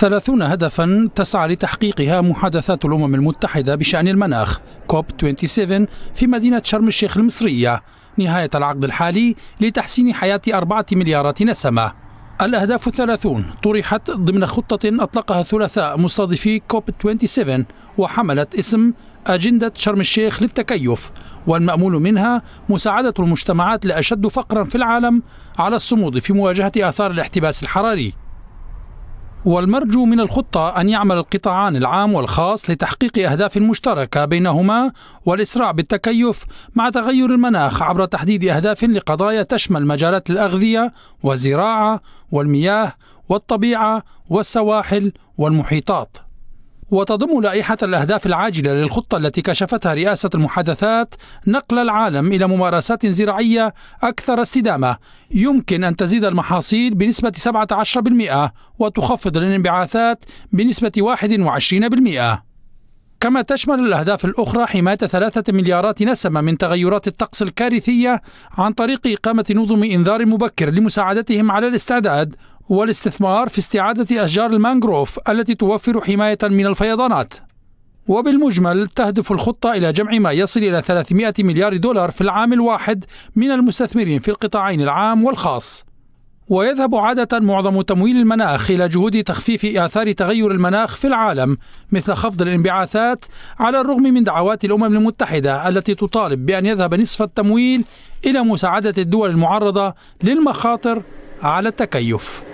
ثلاثون هدفا تسعى لتحقيقها محادثات الأمم المتحدة بشأن المناخ كوب 27 في مدينة شرم الشيخ المصرية نهاية العقد الحالي لتحسين حياة أربعة مليارات نسمة الأهداف الثلاثون طرحت ضمن خطة أطلقها ثلاثاء مستضيفي كوب 27 وحملت اسم أجندة شرم الشيخ للتكيف والمأمول منها مساعدة المجتمعات لأشد فقرا في العالم على الصمود في مواجهة آثار الاحتباس الحراري والمرجو من الخطة أن يعمل القطاعان العام والخاص لتحقيق أهداف مشتركة بينهما والإسراع بالتكيف مع تغير المناخ عبر تحديد أهداف لقضايا تشمل مجالات الأغذية والزراعة والمياه والطبيعة والسواحل والمحيطات وتضم لائحة الأهداف العاجلة للخطة التي كشفتها رئاسة المحادثات نقل العالم إلى ممارسات زراعية أكثر استدامة يمكن أن تزيد المحاصيل بنسبة 17% وتخفض الانبعاثات بنسبة 21% كما تشمل الأهداف الأخرى حماية ثلاثة مليارات نسمة من تغيرات الطقس الكارثية عن طريق إقامة نظم إنذار مبكر لمساعدتهم على الاستعداد والاستثمار في استعادة أشجار المانغروف التي توفر حماية من الفيضانات وبالمجمل تهدف الخطة إلى جمع ما يصل إلى 300 مليار دولار في العام الواحد من المستثمرين في القطاعين العام والخاص ويذهب عادة معظم تمويل المناخ إلى جهود تخفيف آثار تغير المناخ في العالم مثل خفض الانبعاثات على الرغم من دعوات الأمم المتحدة التي تطالب بأن يذهب نصف التمويل إلى مساعدة الدول المعرضة للمخاطر على التكيف